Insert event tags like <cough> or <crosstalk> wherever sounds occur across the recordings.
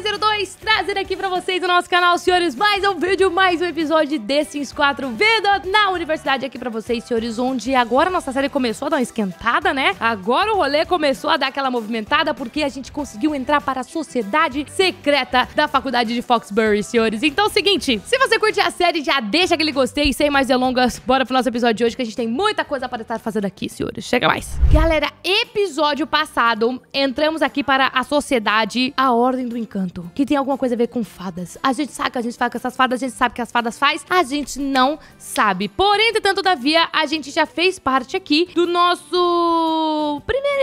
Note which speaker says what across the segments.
Speaker 1: 0202, trazendo aqui pra vocês no nosso canal, senhores, mais um vídeo, mais um episódio de Sims 4 Vida na Universidade aqui pra vocês, senhores, onde agora a nossa série começou a dar uma esquentada, né? Agora o rolê começou a dar aquela movimentada, porque a gente conseguiu entrar para a sociedade secreta da faculdade de Foxbury, senhores. Então é o seguinte, se você curte a série, já deixa aquele gostei, sem mais delongas, bora pro nosso episódio de hoje, que a gente tem muita coisa para estar fazendo aqui, senhores. Chega mais. Galera, episódio passado, entramos aqui para a sociedade, a Ordem do Encanto que tem alguma coisa a ver com fadas. A gente sabe que a gente fala com essas fadas, a gente sabe que as fadas faz, a gente não sabe. Porém, entretanto, todavia, a gente já fez parte aqui do nosso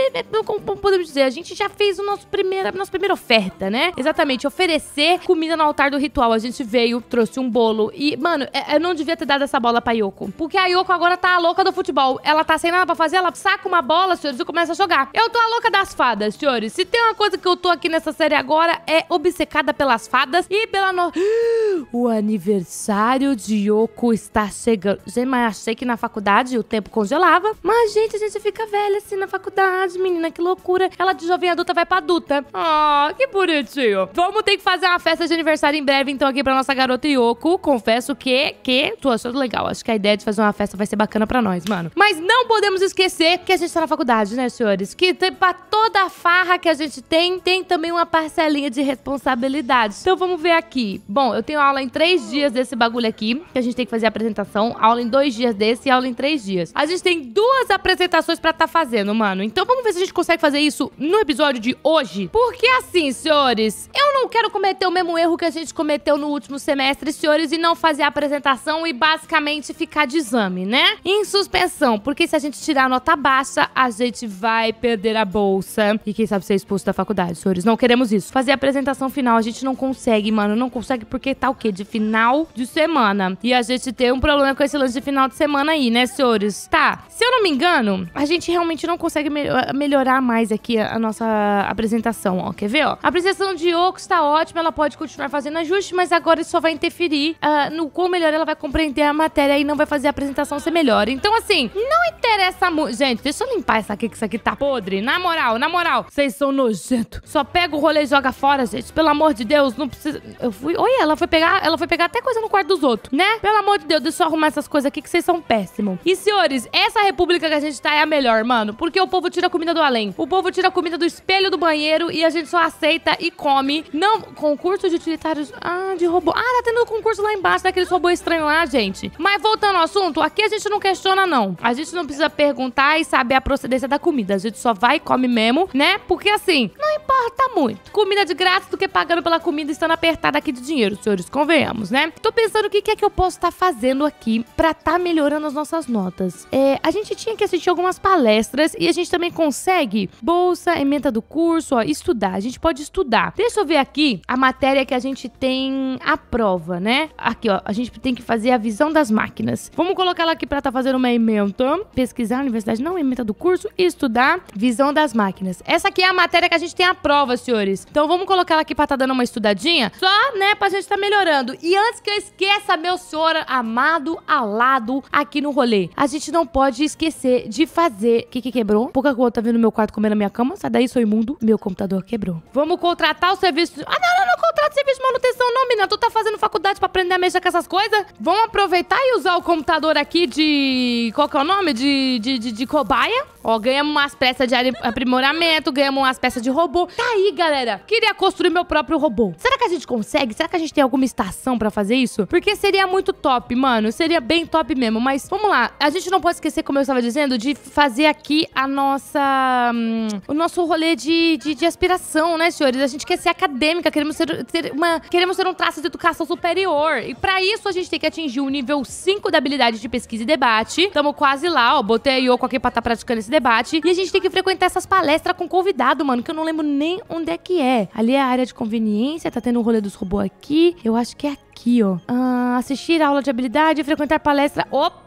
Speaker 1: é, é, é, como podemos dizer, a gente já fez o nosso primeira, nossa primeira oferta, né? Exatamente, oferecer comida no altar do ritual. A gente veio, trouxe um bolo e, mano, eu não devia ter dado essa bola pra Yoko. Porque a Yoko agora tá a louca do futebol. Ela tá sem nada pra fazer, ela saca uma bola, senhores, e começa a jogar. Eu tô a louca das fadas, senhores. Se tem uma coisa que eu tô aqui nessa série agora, é obcecada pelas fadas e pela no... <gasps> O aniversário de Yoko está chegando. Gente, mas achei que na faculdade o tempo congelava. Mas, gente, a gente fica velha assim na faculdade mas menina, que loucura. Ela de jovem adulta vai pra adulta. Ah, que bonitinho. Vamos ter que fazer uma festa de aniversário em breve, então, aqui pra nossa garota Yoko. Confesso que, que, tô achando legal. Acho que a ideia de fazer uma festa vai ser bacana pra nós, mano. Mas não podemos esquecer que a gente tá na faculdade, né, senhores? Que pra toda a farra que a gente tem, tem também uma parcelinha de responsabilidade. Então vamos ver aqui. Bom, eu tenho aula em três dias desse bagulho aqui, que a gente tem que fazer a apresentação. Aula em dois dias desse e aula em três dias. A gente tem duas apresentações pra tá fazendo, mano. Então vamos Vamos ver se a gente consegue fazer isso no episódio de hoje. Porque assim, senhores, eu não quero cometer o mesmo erro que a gente cometeu no último semestre, senhores, e não fazer a apresentação e basicamente ficar de exame, né? Em suspensão, porque se a gente tirar a nota baixa, a gente vai perder a bolsa. E quem sabe ser expulso da faculdade, senhores. Não queremos isso. Fazer a apresentação final, a gente não consegue, mano. Não consegue porque tá o quê? De final de semana. E a gente tem um problema com esse lance de final de semana aí, né, senhores? Tá. Se eu não me engano, a gente realmente não consegue melhorar melhorar mais aqui a, a nossa apresentação, ó. Quer ver, ó? A apresentação de Yoko está ótima, ela pode continuar fazendo ajustes, mas agora isso só vai interferir uh, no quão melhor ela vai compreender a matéria e não vai fazer a apresentação ser melhor. Então, assim, não interessa muito. Gente, deixa eu limpar essa aqui, que isso aqui tá podre. Na moral, na moral. Vocês são nojentos. Só pega o rolê e joga fora, gente. Pelo amor de Deus, não precisa. Eu fui. Oi, ela foi pegar. Ela foi pegar até coisa no quarto dos outros, né? Pelo amor de Deus, deixa eu arrumar essas coisas aqui que vocês são péssimos. E, senhores, essa república que a gente tá é a melhor, mano. Porque o povo tira a comida do além. O povo tira a comida do espelho do banheiro e a gente só aceita e come. Não. Concurso de utilitários. Ah, de robô. Ah, tá tendo um concurso lá embaixo daqueles robôs estranhos lá, gente. Mas voltando ao assunto, aqui a gente não questiona, não. A gente não precisa precisa perguntar e saber a procedência da comida. A gente só vai e come mesmo, né? Porque assim, não importa muito. Comida de graça do que pagando pela comida estando apertada aqui de dinheiro, senhores, convenhamos, né? Tô pensando o que, é que eu posso estar tá fazendo aqui pra tá melhorando as nossas notas. É, a gente tinha que assistir algumas palestras e a gente também consegue bolsa, emenda do curso, ó, estudar. A gente pode estudar. Deixa eu ver aqui a matéria que a gente tem a prova, né? Aqui, ó, a gente tem que fazer a visão das máquinas. Vamos colocar ela aqui pra tá fazendo uma emenda, pesquisar na universidade, não é meta do curso, e estudar visão das máquinas. Essa aqui é a matéria que a gente tem a prova, senhores. Então vamos colocar ela aqui pra estar tá dando uma estudadinha, só, né, pra gente tá melhorando. E antes que eu esqueça, meu senhor amado, alado, aqui no rolê, a gente não pode esquecer de fazer... O que que quebrou? Pouca coisa tá vindo no meu quarto comendo na minha cama, sai daí, sou imundo. Meu computador quebrou. Vamos contratar o serviço... Ah, não, não, não, contrato de serviço de manutenção, não, menina. Tu tá fazendo faculdade pra aprender a mexer com essas coisas? Vamos aproveitar e usar o computador aqui de. Qual que é o nome? De, de, de, de cobaia Ó, ganhamos umas peças de aprimoramento, ganhamos umas peças de robô. Tá aí, galera. Queria construir meu próprio robô. Será que a gente consegue? Será que a gente tem alguma estação para fazer isso? Porque seria muito top, mano. Seria bem top mesmo. Mas vamos lá. A gente não pode esquecer, como eu estava dizendo, de fazer aqui a nossa. Hum, o nosso rolê de, de, de, aspiração, né, senhores? A gente quer ser acadêmica, queremos ser, ser uma, queremos ser um traço de educação superior. E para isso a gente tem que atingir o nível 5 da habilidade de pesquisa e debate. Tamo quase lá, ó. Botei a Yoko aqui pra estar tá praticando esse esse debate. E a gente tem que frequentar essas palestras com convidado, mano, que eu não lembro nem onde é que é. Ali é a área de conveniência, tá tendo o um rolê dos robôs aqui. Eu acho que é aqui, ó. Ah, assistir a aula de habilidade, frequentar palestra. Opa!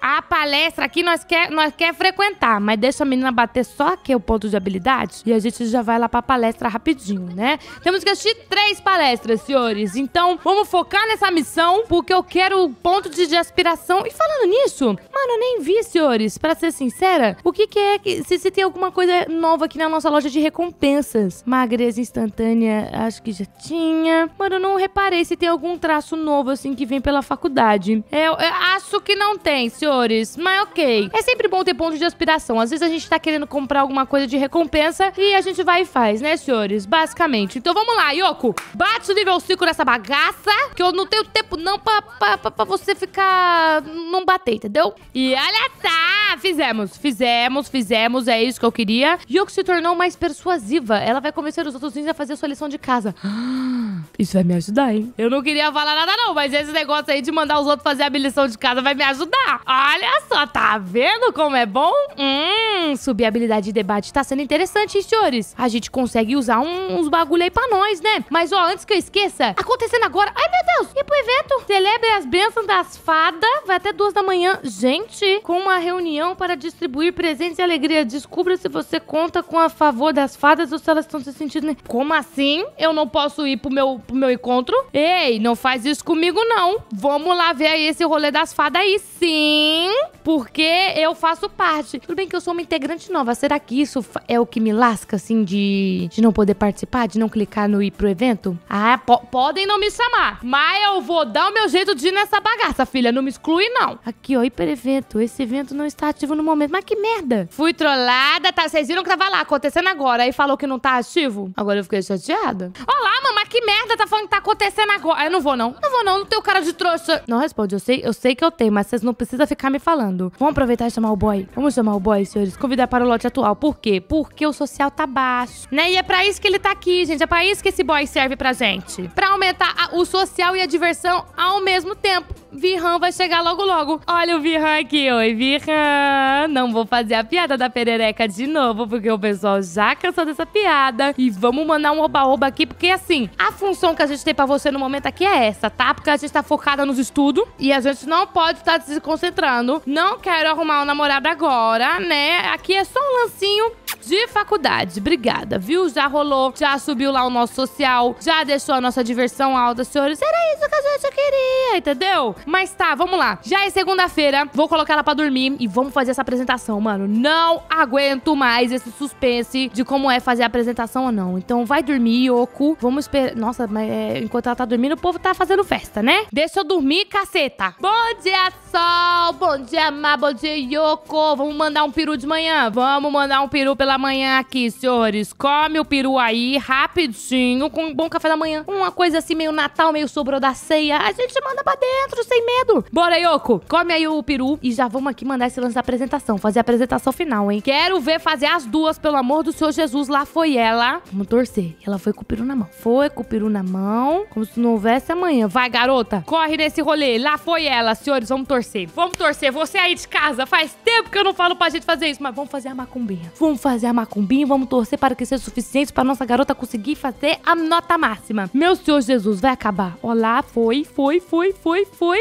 Speaker 1: a palestra aqui nós quer, nós quer frequentar, mas deixa a menina bater só aqui o ponto de habilidade e a gente já vai lá pra palestra rapidinho, né? Temos que assistir três palestras, senhores. Então, vamos focar nessa missão, porque eu quero o ponto de, de aspiração. E falando nisso, mano, eu nem vi, senhores, pra ser sincera, o que que é que... Se, se tem alguma coisa nova aqui na nossa loja de recompensas. Magreza instantânea, acho que já tinha. Mano, eu não reparei se tem algum traço novo, assim, que vem pela faculdade. É, eu, eu acho que não tem senhores, mas ok. É sempre bom ter pontos de aspiração. Às vezes a gente tá querendo comprar alguma coisa de recompensa e a gente vai e faz, né, senhores? Basicamente. Então vamos lá, Yoko. Bate o nível 5 nessa bagaça, que eu não tenho tempo não pra, pra, pra, pra você ficar... não bater, entendeu? E olha só, fizemos, fizemos, fizemos, é isso que eu queria. Yoko se tornou mais persuasiva. Ela vai convencer os outros a fazer a sua lição de casa. <gasps> Isso vai me ajudar, hein? Eu não queria falar nada não, mas esse negócio aí de mandar os outros fazer a lição de casa vai me ajudar. Olha só, tá vendo como é bom? Hum, subir a habilidade de debate tá sendo interessante, hein, senhores? A gente consegue usar um, uns bagulho aí pra nós, né? Mas, ó, antes que eu esqueça, acontecendo agora... Ai, meu Deus! E pro evento, celebre as bênçãos das fadas. Vai até duas da manhã. Gente, com uma reunião para distribuir presentes e alegria. Descubra se você conta com a favor das fadas ou se elas estão se sentindo... Como assim? Eu não posso ir pro meu, pro meu encontro? Ei, não faz isso comigo, não. Vamos lá ver aí esse rolê das fadas aí. Sim, porque eu faço parte. Tudo bem que eu sou uma integrante nova. Será que isso é o que me lasca, assim, de, de não poder participar? De não clicar no ir pro evento? Ah, po podem não me chamar, mas ah, eu vou dar o meu jeito de ir nessa bagaça, filha. Não me exclui, não. Aqui, ó, hiper evento. Esse evento não está ativo no momento. Mas que merda. Fui trollada, tá? Vocês viram que tava lá acontecendo agora. Aí falou que não tá ativo. Agora eu fiquei chateada. Olá, mamãe que merda tá falando que tá acontecendo agora? Eu não vou, não. Não vou, não. Não tenho cara de trouxa. Não responde. Eu sei, eu sei que eu tenho, mas vocês não precisam ficar me falando. Vamos aproveitar e chamar o boy. Vamos chamar o boy, senhores. Convidar para o lote atual. Por quê? Porque o social tá baixo. Né? E é pra isso que ele tá aqui, gente. É pra isso que esse boy serve pra gente. Pra aumentar a, o social e a diversão ao mesmo tempo. Virran vai chegar logo logo. Olha o Virran aqui, oi, Virran. Não vou fazer a piada da perereca de novo, porque o pessoal já cansou dessa piada. E vamos mandar um oba-oba aqui, porque assim, a função que a gente tem pra você no momento aqui é essa, tá? Porque a gente tá focada nos estudos e a gente não pode estar tá se concentrando. Não quero arrumar um namorado agora, né? Aqui é só um lancinho de faculdade. Obrigada, viu? Já rolou, já subiu lá o nosso social, já deixou a nossa diversão alta, senhores. Era isso que a gente queria, entendeu? Mas tá, vamos lá. Já é segunda-feira, vou colocar ela pra dormir e vamos fazer essa apresentação, mano. Não aguento mais esse suspense de como é fazer a apresentação ou não. Então vai dormir, Yoko. Vamos esperar. Nossa, mas é... enquanto ela tá dormindo, o povo tá fazendo festa, né? Deixa eu dormir, caceta. Bom dia, sol. Bom dia, Má. Bom dia, Yoko. Vamos mandar um peru de manhã. Vamos mandar um peru pela manhã aqui, senhores. Come o peru aí, rapidinho, com um bom café da manhã. Uma coisa assim, meio Natal, meio sobrou da ceia. A gente manda pra dentro, sem medo. Bora, Yoko. Come aí o peru e já vamos aqui mandar esse lance da apresentação. Fazer a apresentação final, hein? Quero ver fazer as duas, pelo amor do Senhor Jesus. Lá foi ela. Vamos torcer. Ela foi com o peru na mão. Foi com o peru na mão, como se não houvesse amanhã. Vai, garota. Corre nesse rolê. Lá foi ela, senhores. Vamos torcer. Vamos torcer. Você aí de casa, faz tempo que eu não falo pra gente fazer isso, mas vamos fazer a macumbinha. Vamos fazer fazer a macumbinha vamos torcer para que seja suficiente para nossa garota conseguir fazer a nota máxima. Meu Senhor Jesus, vai acabar. Olá, foi, foi, foi, foi, foi.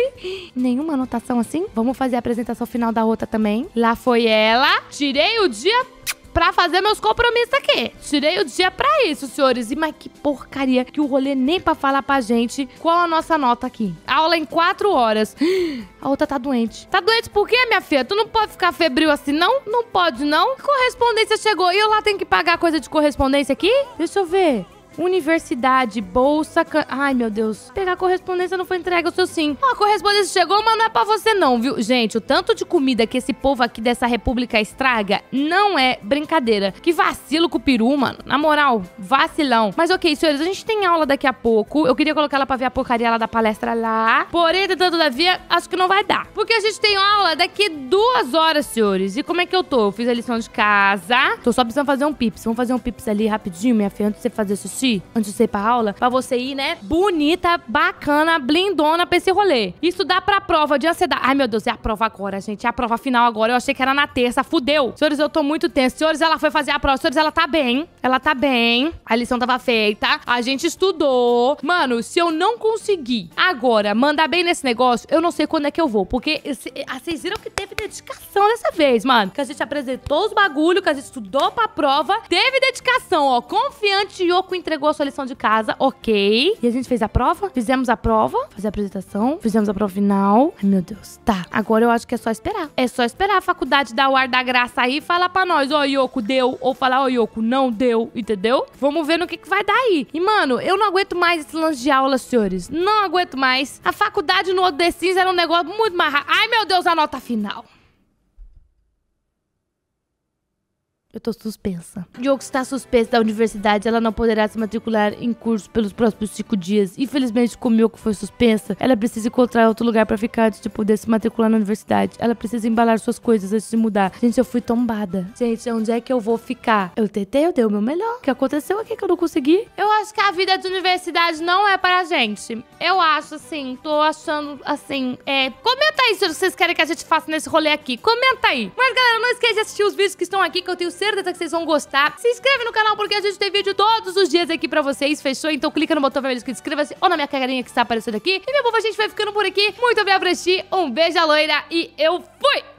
Speaker 1: Nenhuma anotação assim? Vamos fazer a apresentação final da outra também. Lá foi ela. Tirei o dia pra fazer meus compromissos aqui. Tirei o dia pra isso, senhores. E mas que porcaria que o rolê nem pra falar pra gente qual a nossa nota aqui. Aula em quatro horas. <gasps> A outra tá doente. Tá doente por quê, minha filha? Tu não pode ficar febril assim, não? Não pode, não. Correspondência chegou e eu lá tenho que pagar coisa de correspondência aqui? Deixa eu ver. Universidade, bolsa. Can... Ai, meu Deus. Pegar correspondência não foi entregue o seu sim. Ó, a correspondência chegou, mas não é pra você, não, viu? Gente, o tanto de comida que esse povo aqui dessa república estraga não é brincadeira. Que vacilo com o peru, mano. Na moral, vacilão. Mas ok, senhores, a gente tem aula daqui a pouco. Eu queria colocar ela pra ver a porcaria lá da palestra lá. Porém, da via, acho que não vai dar. Porque a gente tem aula daqui duas horas, senhores. E como é que eu tô? Eu fiz a lição de casa. Tô só precisando fazer um pips. Vamos fazer um pips ali rapidinho, minha filha, antes de você fazer isso assistir antes de você ir pra aula, pra você ir, né, bonita, bacana, blindona pra esse rolê. Isso dá pra prova de ansiedade. Ai, meu Deus, é a prova agora, gente. É a prova final agora. Eu achei que era na terça. Fudeu. Senhores, eu tô muito tenso. Senhores, ela foi fazer a prova. Senhores, ela tá bem. Ela tá bem. A lição tava feita. A gente estudou. Mano, se eu não conseguir agora mandar bem nesse negócio, eu não sei quando é que eu vou. Porque ah, vocês viram que teve dedicação dessa vez, mano. Que a gente apresentou os bagulho, que a gente estudou pra prova. Teve dedicação, ó. Confiante e com entregou a sua lição de casa, ok. E a gente fez a prova, fizemos a prova, fizemos a apresentação, fizemos a prova final. Ai, meu Deus. Tá, agora eu acho que é só esperar. É só esperar a faculdade dar o ar da graça aí e falar pra nós, ó, oh, Yoko, deu. Ou falar, ó, oh, Yoko, não deu, entendeu? Vamos ver no que, que vai dar aí. E, mano, eu não aguento mais esse lance de aula, senhores. Não aguento mais. A faculdade no The era um negócio muito mais... Ai, meu Deus, a nota final. Eu tô suspensa. Diogo está suspensa da universidade. Ela não poderá se matricular em curso pelos próximos cinco dias. Infelizmente, o Yoko foi suspensa, ela precisa encontrar outro lugar para ficar antes de poder se matricular na universidade. Ela precisa embalar suas coisas antes de mudar. Gente, eu fui tombada. Gente, onde é que eu vou ficar? Eu tentei, eu dei o meu melhor. O que aconteceu aqui que eu não consegui? Eu acho que a vida de universidade não é para a gente. Eu acho, assim, tô achando, assim, é... Comenta é isso que vocês querem que a gente faça nesse rolê aqui. Comenta aí. Mas, galera, não esquece de assistir os vídeos que estão aqui, que eu tenho certeza que vocês vão gostar. Se inscreve no canal, porque a gente tem vídeo todos os dias aqui pra vocês, fechou? Então clica no botão vermelho que inscreva-se ou na minha carinha que está aparecendo aqui. E, meu povo, a gente vai ficando por aqui. Muito obrigado por assistir. Um beijo, loira, e eu fui!